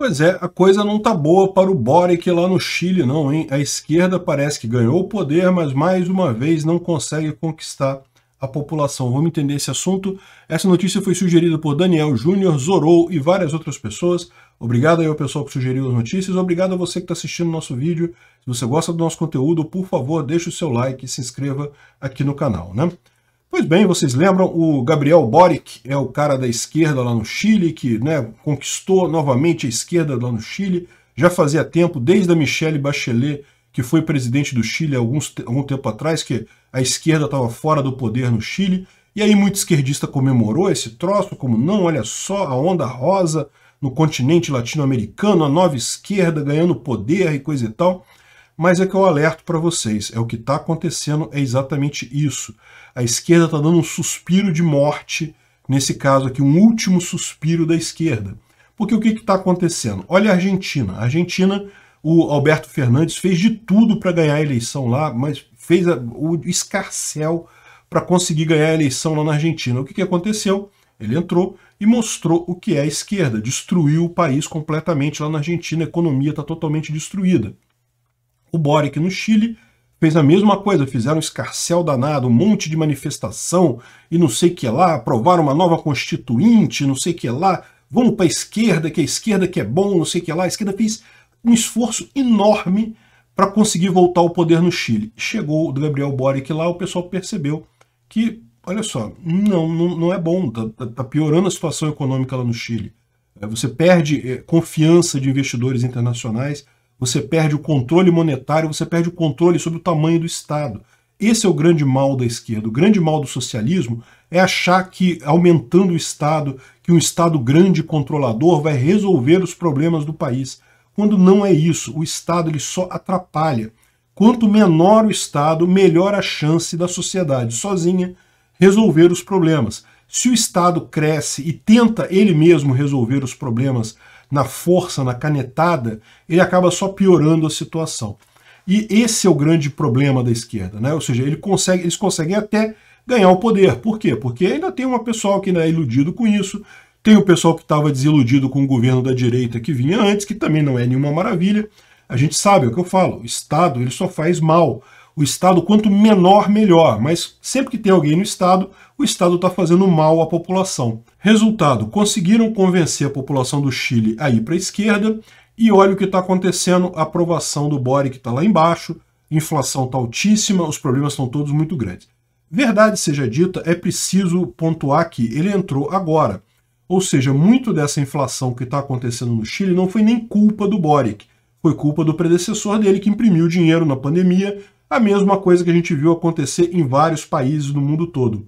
Pois é, a coisa não tá boa para o Boric lá no Chile não, hein? A esquerda parece que ganhou o poder, mas mais uma vez não consegue conquistar a população. Vamos entender esse assunto. Essa notícia foi sugerida por Daniel Júnior, Zorou e várias outras pessoas. Obrigado aí ao pessoal que sugeriu as notícias. Obrigado a você que está assistindo o nosso vídeo. Se você gosta do nosso conteúdo, por favor, deixe o seu like e se inscreva aqui no canal, né? Pois bem, vocês lembram, o Gabriel Boric é o cara da esquerda lá no Chile, que né, conquistou novamente a esquerda lá no Chile, já fazia tempo, desde a Michelle Bachelet, que foi presidente do Chile alguns, algum tempo atrás, que a esquerda estava fora do poder no Chile, e aí muito esquerdista comemorou esse troço, como não, olha só, a onda rosa no continente latino-americano, a nova esquerda ganhando poder e coisa e tal. Mas é que eu alerto para vocês, é o que está acontecendo, é exatamente isso. A esquerda está dando um suspiro de morte, nesse caso aqui, um último suspiro da esquerda. Porque o que está acontecendo? Olha a Argentina. A Argentina, o Alberto Fernandes fez de tudo para ganhar a eleição lá, mas fez a, o escarcel para conseguir ganhar a eleição lá na Argentina. O que, que aconteceu? Ele entrou e mostrou o que é a esquerda, destruiu o país completamente lá na Argentina, a economia está totalmente destruída. O Boric no Chile fez a mesma coisa, fizeram um escarcel danado, um monte de manifestação e não sei que lá, aprovaram uma nova constituinte, não sei que lá, vamos para a esquerda, que a esquerda que é bom, não sei que lá. A esquerda fez um esforço enorme para conseguir voltar ao poder no Chile. Chegou o Gabriel Boric lá, o pessoal percebeu que, olha só, não, não, não é bom, está tá, tá piorando a situação econômica lá no Chile. É, você perde é, confiança de investidores internacionais, você perde o controle monetário, você perde o controle sobre o tamanho do Estado. Esse é o grande mal da esquerda. O grande mal do socialismo é achar que aumentando o Estado, que um Estado grande controlador vai resolver os problemas do país. Quando não é isso, o Estado ele só atrapalha. Quanto menor o Estado, melhor a chance da sociedade sozinha resolver os problemas. Se o Estado cresce e tenta ele mesmo resolver os problemas na força, na canetada, ele acaba só piorando a situação. E esse é o grande problema da esquerda, né? Ou seja, ele consegue, eles conseguem até ganhar o poder. Por quê? Porque ainda tem uma pessoa que ainda né, é iludido com isso, tem o pessoal que estava desiludido com o governo da direita que vinha antes, que também não é nenhuma maravilha. A gente sabe é o que eu falo, o Estado ele só faz mal o Estado, quanto menor, melhor. Mas sempre que tem alguém no Estado, o Estado está fazendo mal à população. Resultado: conseguiram convencer a população do Chile a ir para a esquerda, e olha o que está acontecendo: a aprovação do Boric está lá embaixo, inflação está altíssima, os problemas estão todos muito grandes. Verdade seja dita, é preciso pontuar que ele entrou agora. Ou seja, muito dessa inflação que está acontecendo no Chile não foi nem culpa do Boric, foi culpa do predecessor dele que imprimiu dinheiro na pandemia, a mesma coisa que a gente viu acontecer em vários países do mundo todo.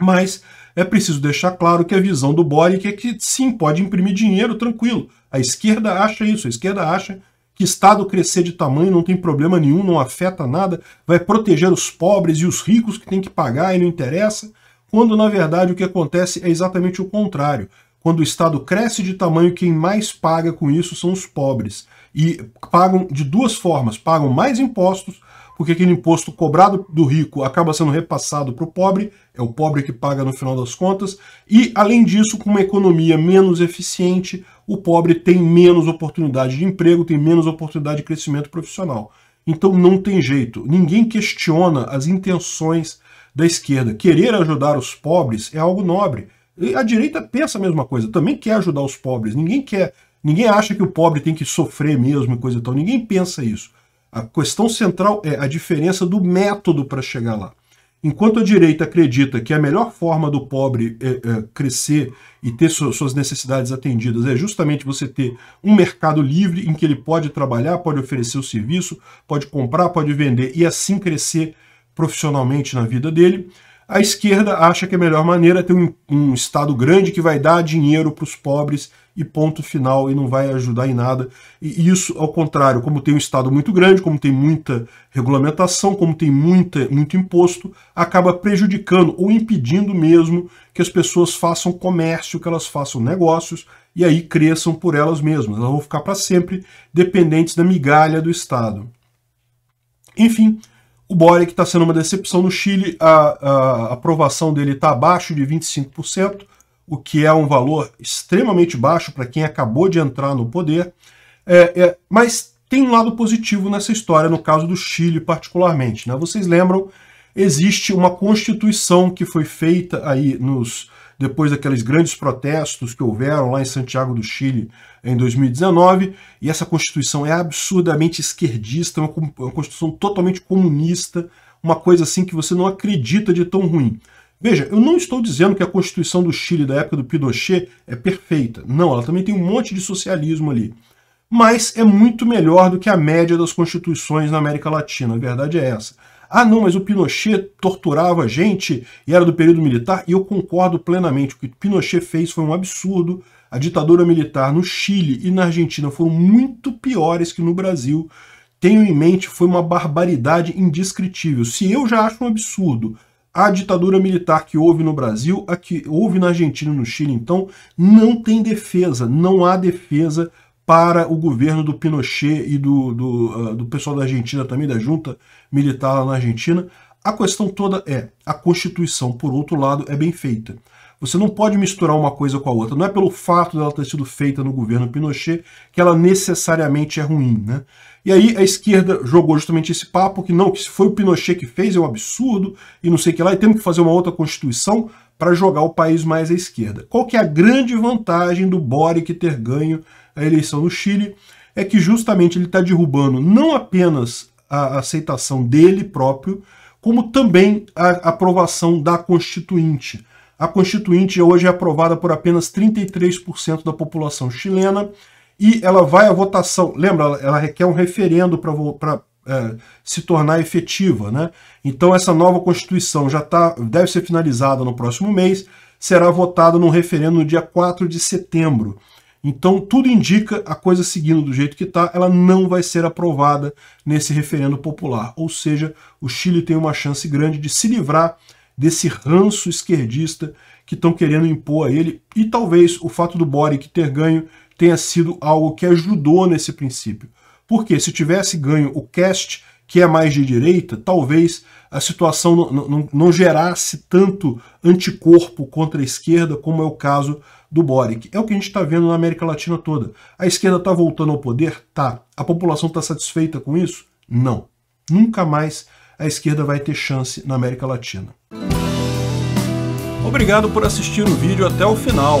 Mas é preciso deixar claro que a visão do Boric é que sim, pode imprimir dinheiro tranquilo. A esquerda acha isso, a esquerda acha que Estado crescer de tamanho não tem problema nenhum, não afeta nada, vai proteger os pobres e os ricos que têm que pagar e não interessa, quando na verdade o que acontece é exatamente o contrário. Quando o Estado cresce de tamanho, quem mais paga com isso são os pobres e pagam de duas formas: pagam mais impostos, porque aquele imposto cobrado do rico acaba sendo repassado para o pobre, é o pobre que paga no final das contas, e além disso, com uma economia menos eficiente, o pobre tem menos oportunidade de emprego, tem menos oportunidade de crescimento profissional. Então não tem jeito, ninguém questiona as intenções da esquerda. Querer ajudar os pobres é algo nobre. E a direita pensa a mesma coisa, também quer ajudar os pobres, ninguém quer Ninguém acha que o pobre tem que sofrer mesmo e coisa e tal. Ninguém pensa isso. A questão central é a diferença do método para chegar lá. Enquanto a direita acredita que a melhor forma do pobre é, é, crescer e ter suas necessidades atendidas é justamente você ter um mercado livre em que ele pode trabalhar, pode oferecer o serviço, pode comprar, pode vender e assim crescer profissionalmente na vida dele, a esquerda acha que a melhor maneira é ter um, um Estado grande que vai dar dinheiro para os pobres e ponto final, e não vai ajudar em nada. E isso, ao contrário, como tem um Estado muito grande, como tem muita regulamentação, como tem muita, muito imposto, acaba prejudicando ou impedindo mesmo que as pessoas façam comércio, que elas façam negócios e aí cresçam por elas mesmas. Elas vão ficar para sempre dependentes da migalha do Estado. Enfim, o Boric está sendo uma decepção no Chile, a, a aprovação dele está abaixo de 25%, o que é um valor extremamente baixo para quem acabou de entrar no poder. É, é, mas tem um lado positivo nessa história, no caso do Chile particularmente. Né? Vocês lembram, existe uma constituição que foi feita aí nos depois daqueles grandes protestos que houveram lá em Santiago do Chile em 2019, e essa constituição é absurdamente esquerdista, uma, uma constituição totalmente comunista, uma coisa assim que você não acredita de tão ruim. Veja, eu não estou dizendo que a Constituição do Chile da época do Pinochet é perfeita. Não, ela também tem um monte de socialismo ali. Mas é muito melhor do que a média das constituições na América Latina. A verdade é essa. Ah, não, mas o Pinochet torturava a gente e era do período militar, e eu concordo plenamente. O que Pinochet fez foi um absurdo. A ditadura militar no Chile e na Argentina foram muito piores que no Brasil. Tenho em mente, foi uma barbaridade indescritível. Se eu já acho um absurdo a ditadura militar que houve no Brasil, a que houve na Argentina e no Chile, então, não tem defesa, não há defesa para o governo do Pinochet e do, do, uh, do pessoal da Argentina também, da junta militar lá na Argentina. A questão toda é, a Constituição, por outro lado, é bem feita. Você não pode misturar uma coisa com a outra. Não é pelo fato dela ter sido feita no governo Pinochet que ela necessariamente é ruim, né? E aí a esquerda jogou justamente esse papo que não, que se foi o Pinochet que fez, é um absurdo, e não sei o que lá, e temos que fazer uma outra constituição para jogar o país mais à esquerda. Qual que é a grande vantagem do Boric ter ganho a eleição no Chile? É que justamente ele está derrubando não apenas a aceitação dele próprio, como também a aprovação da Constituinte. A Constituinte hoje é aprovada por apenas 33% da população chilena, e ela vai à votação. Lembra, ela requer um referendo para é, se tornar efetiva. Né? Então essa nova Constituição já tá, deve ser finalizada no próximo mês, será votada num referendo no dia 4 de setembro. Então tudo indica, a coisa seguindo do jeito que está, ela não vai ser aprovada nesse referendo popular. Ou seja, o Chile tem uma chance grande de se livrar desse ranço esquerdista que estão querendo impor a ele, e talvez o fato do Boric ter ganho tenha sido algo que ajudou nesse princípio. Porque se tivesse ganho o cast, que é mais de direita, talvez a situação não, não, não gerasse tanto anticorpo contra a esquerda, como é o caso do Boric. É o que a gente está vendo na América Latina toda. A esquerda está voltando ao poder? Tá. A população está satisfeita com isso? Não. Nunca mais a esquerda vai ter chance na América Latina. Obrigado por assistir o vídeo até o final.